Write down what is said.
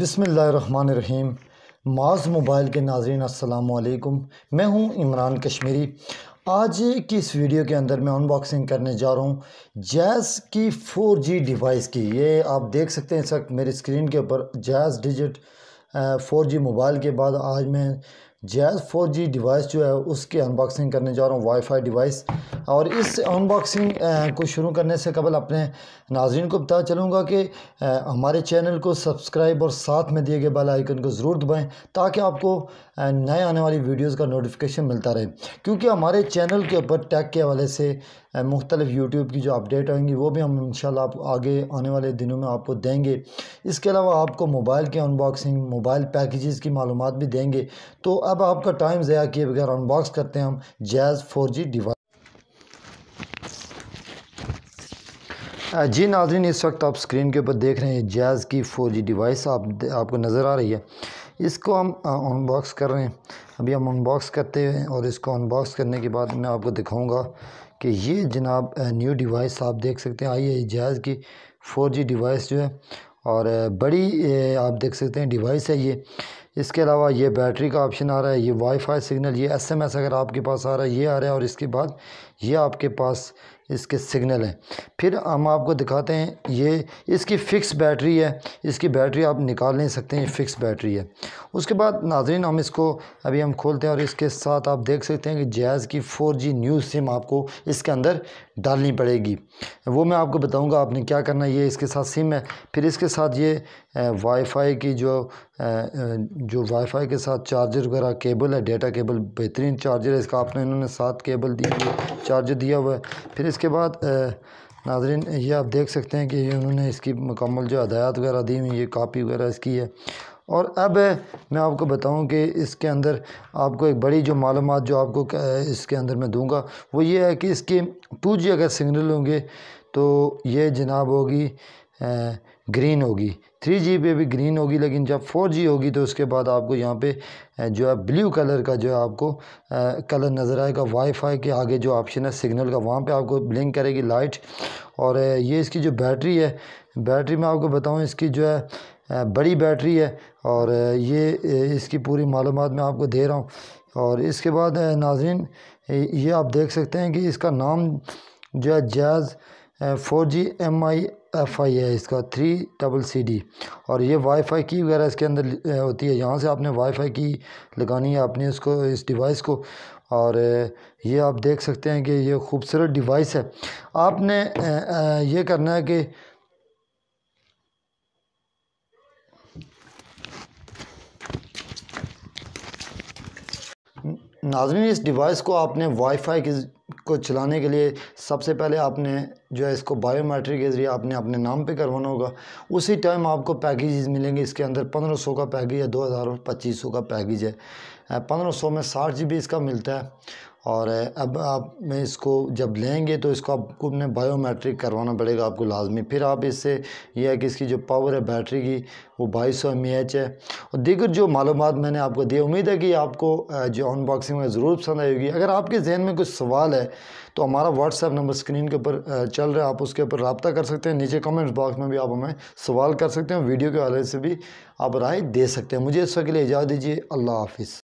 बसमीम माज मोबाइल के नाजरन असलकुम मैं हूं इमरान कश्मीरी आज की इस वीडियो के अंदर मैं अनबॉक्सिंग करने जा रहा हूं जैज़ की 4G डिवाइस की ये आप देख सकते हैं इस वक्त मेरी स्क्रीन के ऊपर जैज़ डिजिट 4G मोबाइल के बाद आज मैं जैज़ फोर जी डिवाइस जो है उसकी अनबॉक्सिंग करने जा रहा हूँ वाईफाई डिवाइस और इस अनबॉक्सिंग को शुरू करने से कबल अपने नाजरन को बता चलूँगा कि हमारे चैनल को सब्सक्राइब और साथ में दिए गए बेल आइकन को ज़रूर दबाएँ ताकि आपको नए आने वाली वीडियोज़ का नोटिफिकेशन मिलता रहे क्योंकि हमारे चैनल के ऊपर टैग के हवाले से मुख्तलिफ यूट्यूब की जो अपडेट आएंगी वो भी हम इन आप आगे आने वाले दिनों में आपको देंगे इसके अलावा आपको मोबाइल के अनबॉक्सिंग मोबाइल पैकेजेस की मालूम भी देंगे तो अब आपका टाइम ज़ाया किए बगैर अनबॉक्स करते हैं हम जैज़ फोर जी डिवाइस जी नाजरीन इस वक्त आप स्क्रीन के ऊपर देख रहे हैं जैज़ की फोर जी डिवाइस आप आपको नज़र आ रही है इसको हम अनबॉक्स कर रहे हैं अभी हम अनबॉक्स करते हैं और इसको अनबॉक्स करने के बाद मैं आपको दिखाऊंगा कि ये जनाब न्यू डिवाइस आप देख सकते हैं आई है की फोर जी डिवाइस जो है और बड़ी आप देख सकते हैं डिवाइस है ये इसके अलावा ये बैटरी का ऑप्शन आ रहा है ये वाईफाई सिग्नल ये एसएमएस अगर आपके पास आ रहा है ये आ रहा है और इसके बाद ये आपके पास इसके सिग्नल हैं फिर हम आपको दिखाते हैं ये इसकी फ़िक्स बैटरी है इसकी बैटरी आप निकाल नहीं सकते हैं फ़िक्स बैटरी है उसके बाद नाजरीन हम इसको अभी हम खोलते हैं और इसके साथ आप देख सकते हैं कि जहाज़ की फ़ोर जी न्यू सिम आपको इसके अंदर डालनी पड़ेगी वो मैं आपको बताऊँगा आपने क्या करना है ये इसके साथ सिम है फिर इसके साथ ये वाईफाई की जो जो वाईफाई के साथ चार्जर वगैरह केबल है डेटा केबल बेहतरीन चार्जर है इसका आपने इन्होंने सात केबल दी चार्जर दिया हुआ है फिर इसके इसके बाद नाजरीन ये आप देख सकते हैं कि ये उन्होंने इसकी मुकम्मल जो हदायत वगैरह दी हुई ये कापी वगैरह इसकी है और अब मैं आपको बताऊं कि इसके अंदर आपको एक बड़ी जो मालूम जो आपको इसके अंदर मैं दूंगा वो ये है कि इसके टू जी अगर सिग्नल होंगे तो ये जनाब होगी ग्रीन होगी थ्री जी पे भी ग्रीन होगी लेकिन जब फोर जी होगी तो उसके बाद आपको यहाँ पे जो है ब्लू कलर का जो है आपको कलर नज़र आएगा वाईफाई के आगे जो ऑप्शन है सिग्नल का वहाँ पे आपको ब्लिंक करेगी लाइट और ये इसकी जो बैटरी है बैटरी में आपको बताऊँ इसकी जो है बड़ी बैटरी है और ये इसकी पूरी मालूम मैं आपको दे रहा हूँ और इसके बाद नाजरीन ये आप देख सकते हैं कि इसका नाम जो है Jazz four G M I F I है इसका थ्री डबल सी डी और ये वाईफाई की वगैरह इसके अंदर होती है यहाँ से आपने वाईफाई की लगानी है आपने इसको इस डिवाइस को और ये आप देख सकते हैं कि ये खूबसूरत डिवाइस है आपने ये करना है कि नाजरीन इस डिवाइस को आपने वाईफाई के को चलाने के लिए सबसे पहले आपने जो है इसको बायोमेट्रिक के ज़रिए आपने अपने नाम पे करवाना होगा उसी टाइम आपको पैकेजेस मिलेंगे इसके अंदर पंद्रह सौ का पैकेज है दो हज़ार और पच्चीस सौ का पैकेज है पंद्रह सौ में साठ जी बी इसका मिलता है और अब आप में इसको जब लेंगे तो इसको आपको अपने बायोमेट्रिक करवाना पड़ेगा आपको लाजमी फिर आप इससे यह है कि इसकी जो पावर है बैटरी की वो बाईस सौ एम एच है और दीगर जो मालूम मैंने आपको दी उम्मीद है कि आपको जो अनबॉक्सिंग में ज़रूर पसंद आएगी अगर आपके जहन में कुछ सवाल है तो हमारा व्हाट्सएप नंबर स्क्रीन के ऊपर चल रहा है आप उसके ऊपर रबता कर सकते हैं नीचे कमेंट बॉक्स में भी आप हमें सवाल कर सकते हैं वीडियो के हवाले से भी आप राय दे सकते हैं मुझे इस वक्त के लिए इजाज़ दीजिए अल्लाह हाफिज़